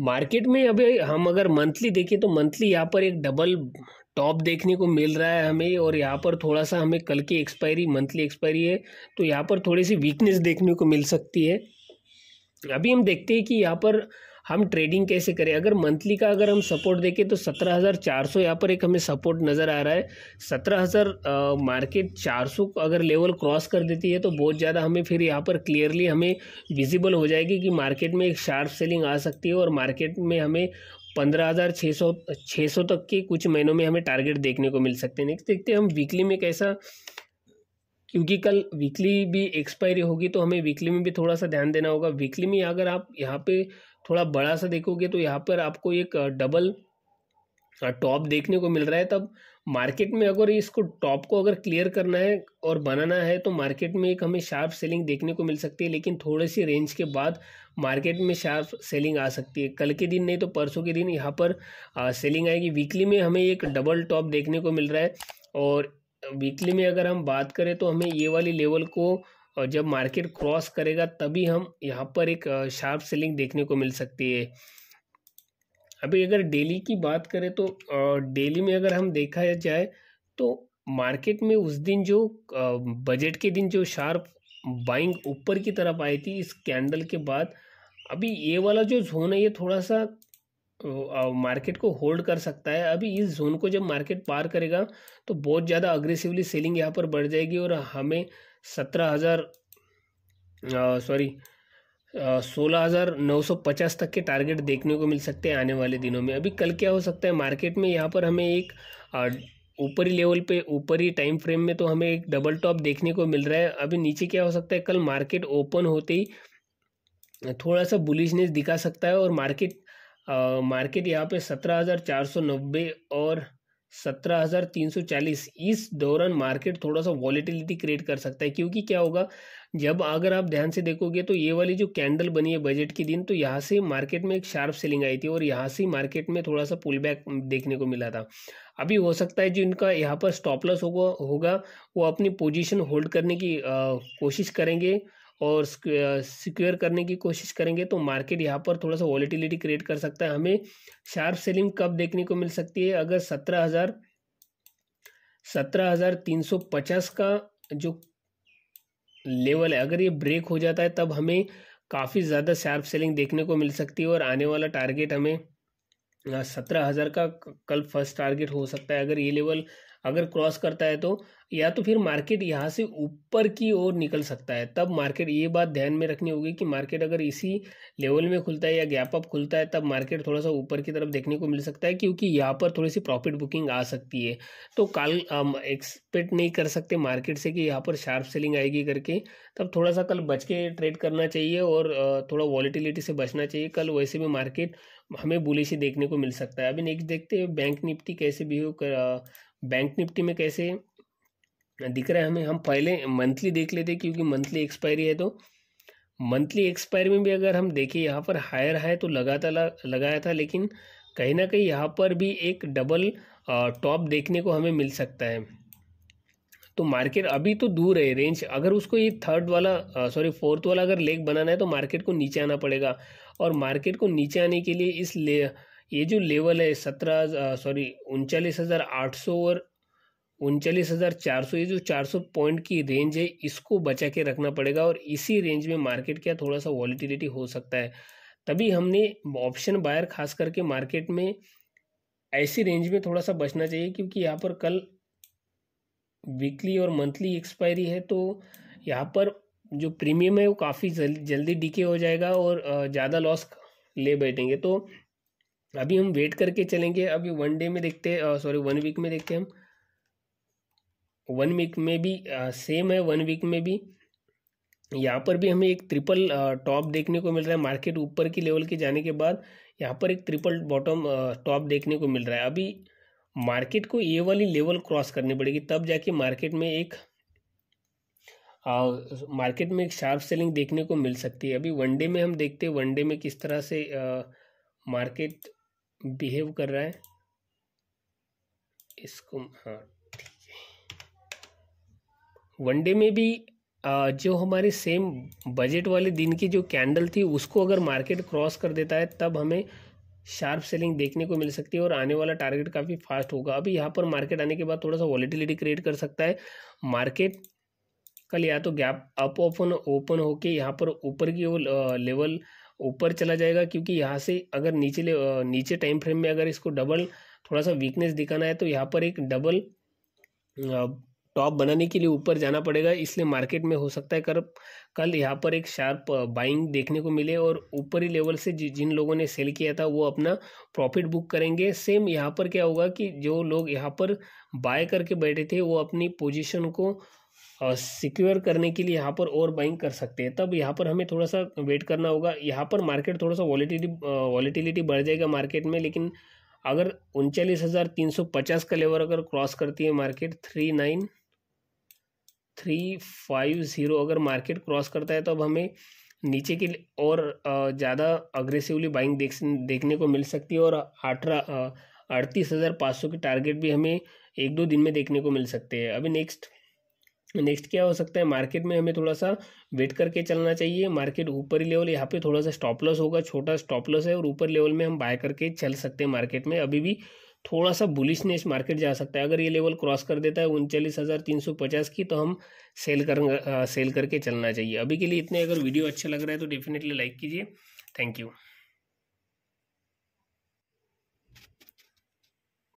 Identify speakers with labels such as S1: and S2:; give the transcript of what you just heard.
S1: market में अभी हम अगर मंथली देखें तो मंथली यहाँ पर एक डबल टॉप देखने को मिल रहा है हमें और यहाँ पर थोड़ा सा हमें कल की एक्सपायरी मंथली एक्सपायरी है तो यहाँ पर थोड़ी सी वीकनेस देखने को मिल सकती है अभी हम देखते हैं कि यहाँ पर हम ट्रेडिंग कैसे करें अगर मंथली का अगर हम सपोर्ट देखें तो सत्रह हज़ार चार सौ यहाँ पर एक हमें सपोर्ट नज़र आ रहा है सत्रह हज़ार मार्केट चार सौ अगर लेवल क्रॉस कर देती है तो बहुत ज़्यादा हमें फिर यहाँ पर क्लियरली हमें विजिबल हो जाएगी कि मार्केट में एक शार्प सेलिंग आ सकती है और मार्केट में हमें पंद्रह हज़ार छः सौ छः सौ तक के कुछ महीनों में हमें टारगेट देखने को मिल सकते हैं नेक्स्ट देखते हैं हम वीकली में कैसा क्योंकि कल वीकली भी एक्सपायरी होगी तो हमें वीकली में भी थोड़ा सा ध्यान देना होगा वीकली में अगर आप यहाँ पे थोड़ा बड़ा सा देखोगे तो यहाँ पर आपको एक डबल टॉप देखने को मिल रहा है तब मार्केट में अगर इसको टॉप को अगर क्लियर करना है और बनाना है तो मार्केट में एक हमें शार्प सेलिंग देखने को मिल सकती है लेकिन थोड़े सी रेंज के बाद मार्केट में शार्प सेलिंग आ सकती है कल के दिन नहीं तो परसों के दिन यहाँ पर आ, सेलिंग आएगी वीकली में हमें एक डबल टॉप देखने को मिल रहा है और वीकली में अगर हम बात करें तो हमें ये वाली लेवल को और जब मार्केट क्रॉस करेगा तभी हम यहाँ पर एक शार्प सेलिंग देखने को मिल सकती है अभी अगर डेली की बात करें तो डेली में अगर हम देखा जाए तो मार्केट में उस दिन जो बजट के दिन जो शार्प बाइंग ऊपर की तरफ आई थी इस कैंडल के बाद अभी ये वाला जो जोन है ये थोड़ा सा मार्केट को होल्ड कर सकता है अभी इस जोन को जब मार्केट पार करेगा तो बहुत ज़्यादा अग्रेसिवली सेलिंग यहाँ पर बढ़ जाएगी और हमें सत्रह हज़ार सॉरी सोलह हज़ार नौ सौ पचास तक के टारगेट देखने को मिल सकते हैं आने वाले दिनों में अभी कल क्या हो सकता है मार्केट में यहाँ पर हमें एक ऊपरी लेवल पे ऊपरी टाइम फ्रेम में तो हमें एक डबल टॉप देखने को मिल रहा है अभी नीचे क्या हो सकता है कल मार्केट ओपन होते ही थोड़ा सा बुलिशनेस दिखा सकता है और मार्केट मार्केट यहाँ पे 17,490 और 17,340 इस दौरान मार्केट थोड़ा सा वॉलीटिलिटी क्रिएट कर सकता है क्योंकि क्या होगा जब अगर आप ध्यान से देखोगे तो ये वाली जो कैंडल बनी है बजट के दिन तो यहाँ से मार्केट में एक शार्प सेलिंग आई थी और यहाँ से मार्केट में थोड़ा सा पुल बैक देखने को मिला था अभी हो सकता है जो इनका यहाँ पर स्टॉपलस होगा होगा वो अपनी पोजिशन होल्ड करने की आ, कोशिश करेंगे और सिक्योर करने की कोशिश करेंगे तो मार्केट यहाँ पर थोड़ा सा वॉलीटिलिटी क्रिएट कर सकता है हमें शार्प सेलिंग कब देखने को मिल सकती है अगर सत्रह हज़ार सत्रह हज़ार तीन सौ पचास का जो लेवल है अगर ये ब्रेक हो जाता है तब हमें काफ़ी ज़्यादा शार्प सेलिंग देखने को मिल सकती है और आने वाला टारगेट हमें हाँ, सत्रह हज़ार का कल फर्स्ट टारगेट हो सकता है अगर ये लेवल अगर क्रॉस करता है तो या तो फिर मार्केट यहाँ से ऊपर की ओर निकल सकता है तब मार्केट ये बात ध्यान में रखनी होगी कि मार्केट अगर इसी लेवल में खुलता है या गैप अप खुलता है तब मार्केट थोड़ा सा ऊपर की तरफ देखने को मिल सकता है क्योंकि यहाँ पर थोड़ी सी प्रॉफिट बुकिंग आ सकती है तो कल हम एक्सपेक्ट नहीं कर सकते मार्केट से कि यहाँ पर शार्प सेलिंग आएगी करके तब थोड़ा सा कल बच के ट्रेड करना चाहिए और थोड़ा वॉलीटिलिटी से बचना चाहिए कल वैसे भी मार्केट हमें बुलिश देखने को मिल सकता है अभी नेक्स्ट देखते हैं बैंक निफ्टी कैसे बिहेव कर बैंक निफ्टी में कैसे दिख रहा है हमें हम पहले मंथली देख लेते क्योंकि मंथली एक्सपायरी है तो मंथली एक्सपायरी में भी अगर हम देखें यहाँ पर हायर है तो लगातार लगाया था लेकिन कहीं ना कहीं यहाँ पर भी एक डबल टॉप देखने को हमें मिल सकता है तो मार्केट अभी तो दूर है रेंज अगर उसको ये थर्ड वाला सॉरी फोर्थ वाला अगर लेग बनाना है तो मार्केट को नीचे आना पड़ेगा और मार्केट को नीचे आने के लिए इस ले ये जो लेवल है सत्रह सॉरी उनचालीस हज़ार आठ सौ और उनचालीस हज़ार चार सौ ये जो चार सौ पॉइंट की रेंज है इसको बचा के रखना पड़ेगा और इसी रेंज में मार्केट का थोड़ा सा वॉलीटिलिटी हो सकता है तभी हमने ऑप्शन बायर खास करके मार्केट में ऐसी रेंज में थोड़ा सा बचना चाहिए क्योंकि यहाँ पर कल वीकली और मंथली एक्सपायरी है तो यहाँ पर जो प्रीमियम है वो काफ़ी जल, जल्दी डीके हो जाएगा और ज़्यादा लॉस ले बैठेंगे तो अभी हम वेट करके चलेंगे अभी वन डे में देखते सॉरी वन वीक में देखते हम वन वीक में भी सेम है वन वीक में भी यहाँ पर भी हमें एक ट्रिपल टॉप देखने को मिल रहा है मार्केट ऊपर की लेवल के जाने के बाद यहाँ पर एक ट्रिपल बॉटम टॉप देखने को मिल रहा है अभी मार्केट को ये वाली लेवल क्रॉस करनी पड़ेगी तब जाके मार्केट में एक आ, मार्केट में एक शार्प सेलिंग देखने को मिल सकती है अभी वनडे में हम देखते हैं वनडे में किस तरह से आ, मार्केट बिहेव कर रहा है इसको हाँ ठीक है वनडे में भी आ, जो हमारे सेम बजट वाले दिन की जो कैंडल थी उसको अगर मार्केट क्रॉस कर देता है तब हमें शार्प सेलिंग देखने को मिल सकती है और आने वाला टारगेट काफ़ी फास्ट होगा अभी यहाँ पर मार्केट आने के बाद थोड़ा सा वॉलीटिलिटी क्रिएट कर सकता है मार्केट कल या तो गैप अप ओपन ओपन होके यहाँ पर ऊपर की वो लेवल ऊपर चला जाएगा क्योंकि यहाँ से अगर नीचे ले, नीचे टाइम फ्रेम में अगर इसको डबल थोड़ा सा वीकनेस दिखाना है तो यहाँ पर एक डबल टॉप बनाने के लिए ऊपर जाना पड़ेगा इसलिए मार्केट में हो सकता है कर कल यहाँ पर एक शार्प बाइंग देखने को मिले और ऊपरी लेवल से जि, जिन लोगों ने सेल किया था वो अपना प्रॉफिट बुक करेंगे सेम यहाँ पर क्या होगा कि जो लोग यहाँ पर बाय करके बैठे थे वो अपनी पोजिशन को सिक्योर करने के लिए यहाँ पर और बाइंग कर सकते हैं तब यहाँ पर हमें थोड़ा सा वेट करना होगा यहाँ पर मार्केट थोड़ा सा वॉलीटिलिटी वॉलीटिलिटी बढ़ जाएगा मार्केट में लेकिन अगर उनचालीस हज़ार तीन सौ पचास का लेवल अगर क्रॉस करती है market three nine three five zero अगर मार्केट क्रॉस करता है तो अब हमें नीचे की और ज़्यादा अग्रेसिवली बाइंग देख देखने को मिल सकती है और अठारह अड़तीस हज़ार पाँच सौ के टारगेट भी हमें एक दो दिन में देखने को मिल सकते हैं अभी नेक्स्ट नेक्स्ट क्या हो सकता है मार्केट में हमें थोड़ा सा वेट करके चलना चाहिए मार्केट ऊपरी लेवल यहाँ पे थोड़ा सा स्टॉप लॉस होगा छोटा स्टॉप लॉस है और ऊपर लेवल में हम बाय करके चल सकते हैं मार्केट में अभी भी थोड़ा सा बुलिशनेस मार्केट जा सकता है अगर ये लेवल क्रॉस कर देता है उनचालीस हज़ार तीन सौ पचास की तो हम सेल कर सेल करके चलना चाहिए अभी के लिए इतने अगर वीडियो अच्छा लग रहा है तो डेफिनेटली लाइक कीजिए थैंक यू